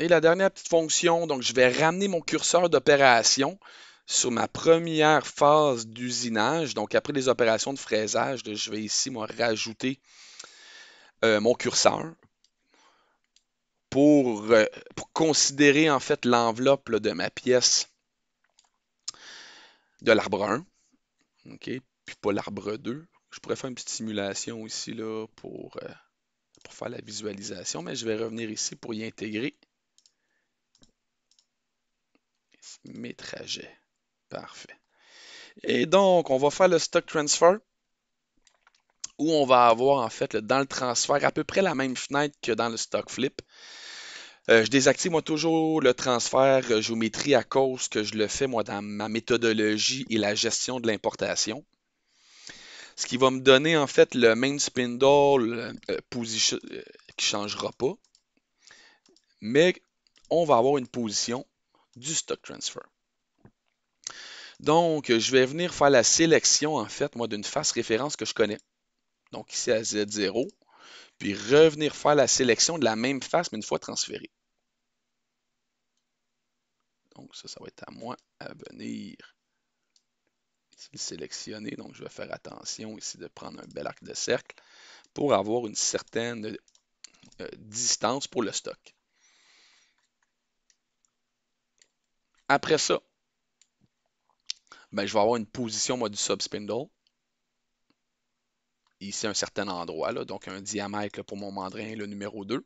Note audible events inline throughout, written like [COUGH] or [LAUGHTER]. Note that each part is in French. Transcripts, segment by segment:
Et la dernière petite fonction, donc je vais ramener mon curseur d'opération sur ma première phase d'usinage. Donc après les opérations de fraisage, je vais ici rajouter euh, mon curseur euh, pour, considérer en fait l'enveloppe de ma pièce de l'arbre 1. OK? Puis pas l'arbre 2. Je pourrais faire une petite simulation ici là, pour, euh, pour faire la visualisation, mais je vais revenir ici pour y intégrer. mes trajets. Parfait. Et donc, on va faire le stock transfer où on va avoir en fait dans le transfert à peu près la même fenêtre que dans le stock flip. Euh, je désactive moi toujours le transfert géométrie à cause que je le fais moi dans ma méthodologie et la gestion de l'importation. Ce qui va me donner en fait le main spindle euh, euh, position qui ne changera pas. Mais on va avoir une position du stock transfer. Donc, je vais venir faire la sélection, en fait, moi, d'une face référence que je connais. Donc, ici à Z0. Puis revenir faire la sélection de la même face, mais une fois transférée. Donc, ça, ça va être à moi à venir sélectionner. Donc, je vais faire attention ici de prendre un bel arc de cercle pour avoir une certaine euh, distance pour le stock. Après ça, ben, je vais avoir une position moi, du subspindle. Ici, un certain endroit, là, donc un diamètre pour mon mandrin, le numéro 2.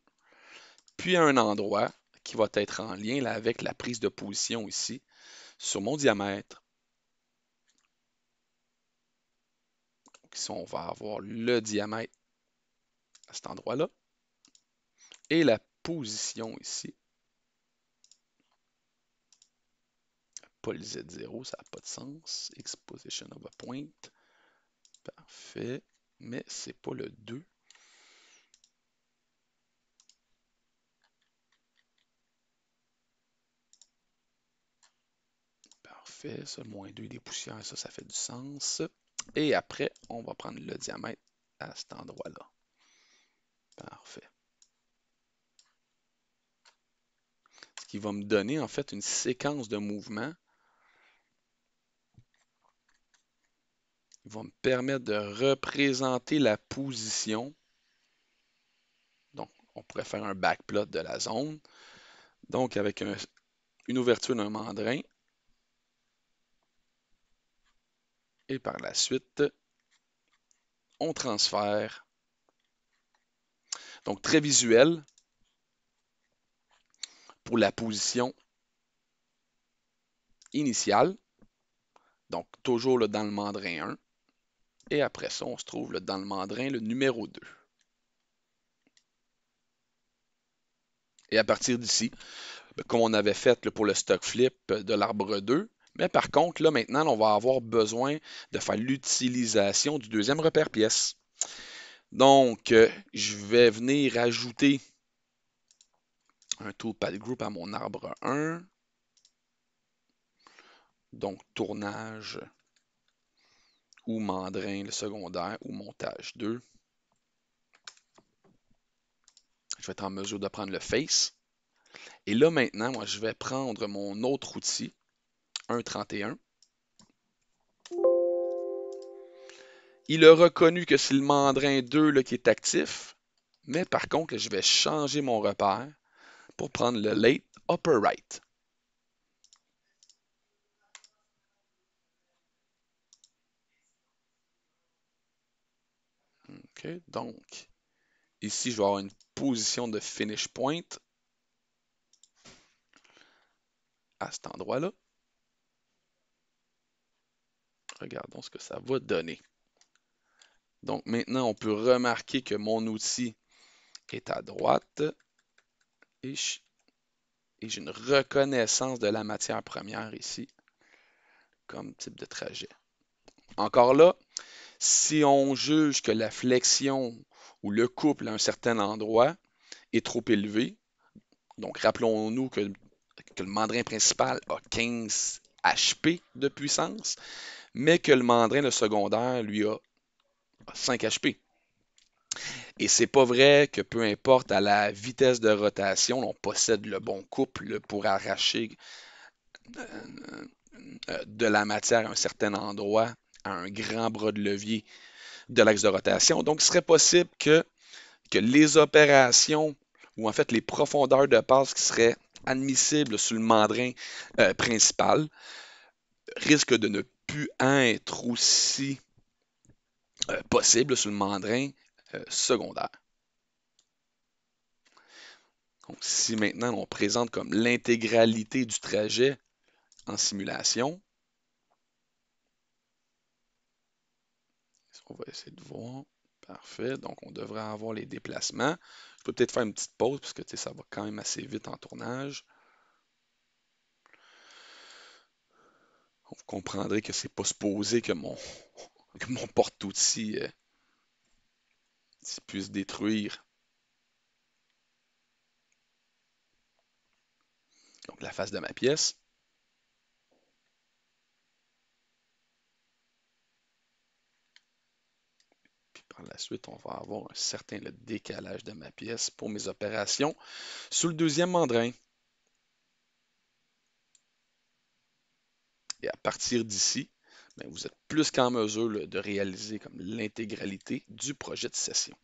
Puis un endroit qui va être en lien avec la prise de position ici sur mon diamètre. Donc ici, on va avoir le diamètre à cet endroit-là et la position ici pas le Z0, ça n'a pas de sens. Exposition of a point. Parfait. Mais c'est pas le 2. Parfait. Ça, le moins 2 des poussières, ça, ça fait du sens. Et après, on va prendre le diamètre à cet endroit-là. Parfait. Ce qui va me donner en fait une séquence de mouvements va me permettre de représenter la position. Donc, on pourrait faire un backplot de la zone. Donc, avec une ouverture d'un mandrin. Et par la suite, on transfère. Donc, très visuel pour la position initiale. Donc, toujours dans le mandrin 1. Et après ça, on se trouve dans le mandrin, le numéro 2. Et à partir d'ici, ben, comme on avait fait pour le stock flip de l'arbre 2, mais par contre, là maintenant, on va avoir besoin de faire l'utilisation du deuxième repère pièce. Donc, euh, je vais venir ajouter un toolpad group à mon arbre 1. Donc, tournage ou Mandrin, le secondaire, ou Montage 2. Je vais être en mesure de prendre le Face. Et là, maintenant, moi, je vais prendre mon autre outil, 1.31. Il a reconnu que c'est le mandrin 2 là, qui est actif, mais par contre, je vais changer mon repère pour prendre le late upper right. donc, ici, je vais avoir une position de finish point à cet endroit-là. Regardons ce que ça va donner. Donc maintenant, on peut remarquer que mon outil est à droite et j'ai une reconnaissance de la matière première ici comme type de trajet. Encore là, si on juge que la flexion ou le couple à un certain endroit est trop élevé, donc rappelons-nous que, le mandrin principal a 15 HP de puissance, mais que le mandrin secondaire lui a 5 HP. Et c'est pas vrai que peu importe à la vitesse de rotation, on possède le bon couple pour arracher euh, euh, de la matière à un certain endroit un grand bras de levier de l'axe de rotation. Donc, il serait possible que, que les opérations ou en fait les profondeurs de passe qui seraient admissibles sur le mandrin euh, principal risquent de ne plus être aussi possible euh, possibles sur le mandrin euh, secondaire. Donc, si maintenant on présente comme l'intégralité du trajet en simulation, On va essayer de voir. Parfait. Donc, on devrait avoir les déplacements. Je peux peut-être faire une petite pause parce que ça va quand même assez vite en tournage. Vous comprendrez que c'est pas supposé que mon, [LAUGHS] mon porte-outil euh, puisse détruire. la face de ma pièce. par la suite, on va avoir un certain le décalage de ma pièce pour mes opérations sous le deuxième mandrin. Et à partir d'ici, ben, vous êtes plus qu'en mesure de réaliser comme l'intégralité du projet de session.